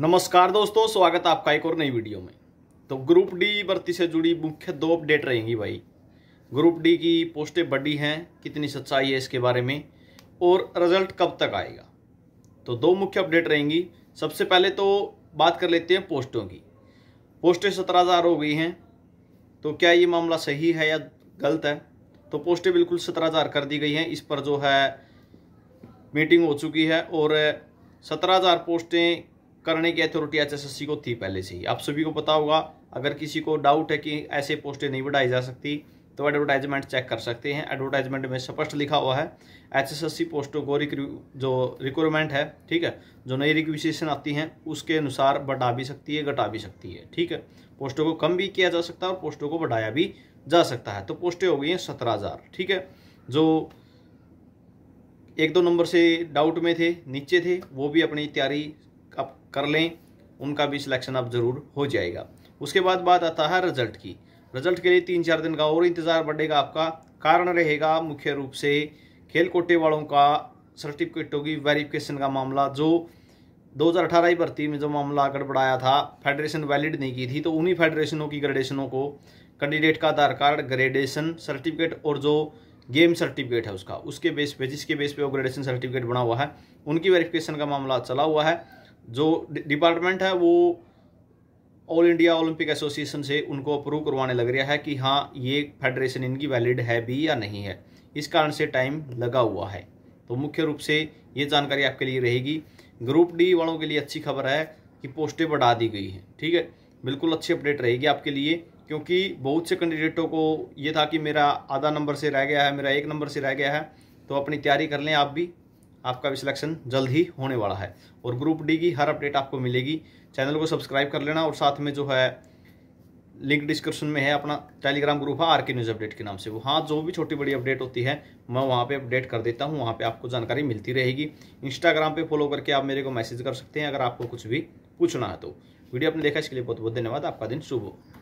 नमस्कार दोस्तों स्वागत आपका एक और नई वीडियो में तो ग्रुप डी भर्ती से जुड़ी मुख्य दो अपडेट रहेंगी भाई ग्रुप डी की पोस्टें बड़ी हैं कितनी सच्चाई है इसके बारे में और रिजल्ट कब तक आएगा तो दो मुख्य अपडेट रहेंगी सबसे पहले तो बात कर लेते हैं पोस्टों की पोस्टें सत्रह हज़ार हो गई हैं तो क्या ये मामला सही है या गलत है तो पोस्टें बिल्कुल सत्रह हज़ार कर दी गई हैं इस पर जो है मीटिंग हो चुकी है और सत्रह हज़ार पोस्टें करने की अथॉरिटी एचएसएससी को थी पहले से ही आप सभी को पता होगा अगर किसी को डाउट है कि ऐसे पोस्टें नहीं बढ़ाई जा सकती तो एडवर्टाइजमेंट चेक कर सकते हैं एडवर्टाइजमेंट में स्पष्ट लिखा हुआ है एचएसएससी पोस्टों को जो रिक्वायरमेंट है ठीक है जो नई रिक्विजिशन आती हैं उसके अनुसार बढ़ा भी सकती है घटा भी सकती है ठीक है पोस्टों को कम भी किया जा सकता है और पोस्टों को बढ़ाया भी जा सकता है तो पोस्टें हो गई हैं सत्रह हज़ार ठीक है जो एक दो नंबर से डाउट में थे नीचे थे वो भी अपनी तैयारी आप कर लें उनका भी सिलेक्शन अब ज़रूर हो जाएगा उसके बाद बात आता है रिजल्ट की रिजल्ट के लिए तीन चार दिन का और इंतज़ार बढ़ेगा आपका कारण रहेगा मुख्य रूप से खेल कोटे वालों का सर्टिफिकेटों की वेरिफिकेशन का मामला जो 2018 ही भर्ती में जो मामला गड़बड़ाया था फेडरेशन वैलिड नहीं की थी तो उन्हीं फेडरेशनों की ग्रेडेशनों को कैंडिडेट का आधार कार्ड ग्रेडेशन सर्टिफिकेट और जो गेम सर्टिफिकेट है उसका उसके बेस पे जिसके बेस पे वो ग्रेडेशन सर्टिफिकेट बना हुआ है उनकी वेरिफिकेशन का मामला चला हुआ है जो डिपार्टमेंट है वो ऑल इंडिया ओलंपिक एसोसिएशन से उनको अप्रूव करवाने लग रहा है कि हाँ ये फेडरेशन इनकी वैलिड है भी या नहीं है इस कारण से टाइम लगा हुआ है तो मुख्य रूप से ये जानकारी आपके लिए रहेगी ग्रुप डी वालों के लिए अच्छी खबर है कि पोस्टें बढ़ा दी गई हैं ठीक है बिल्कुल अच्छी अपडेट रहेगी आपके लिए क्योंकि बहुत से कैंडिडेटों को ये था कि मेरा आधा नंबर से रह गया है मेरा एक नंबर से रह गया है तो अपनी तैयारी कर लें आप भी आपका भी सिलेक्शन जल्द ही होने वाला है और ग्रुप डी की हर अपडेट आपको मिलेगी चैनल को सब्सक्राइब कर लेना और साथ में जो है लिंक डिस्क्रिप्शन में है अपना टेलीग्राम ग्रुप है आर के न्यूज़ अपडेट के नाम से वहाँ जो भी छोटी बड़ी अपडेट होती है मैं वहाँ पे अपडेट कर देता हूँ वहाँ पे आपको जानकारी मिलती रहेगी इंस्टाग्राम पे फॉलो करके आप मेरे को मैसेज कर सकते हैं अगर आपको कुछ भी पूछना है तो वीडियो आपने देखा इसके लिए बहुत बहुत धन्यवाद आपका दिन शुभ हो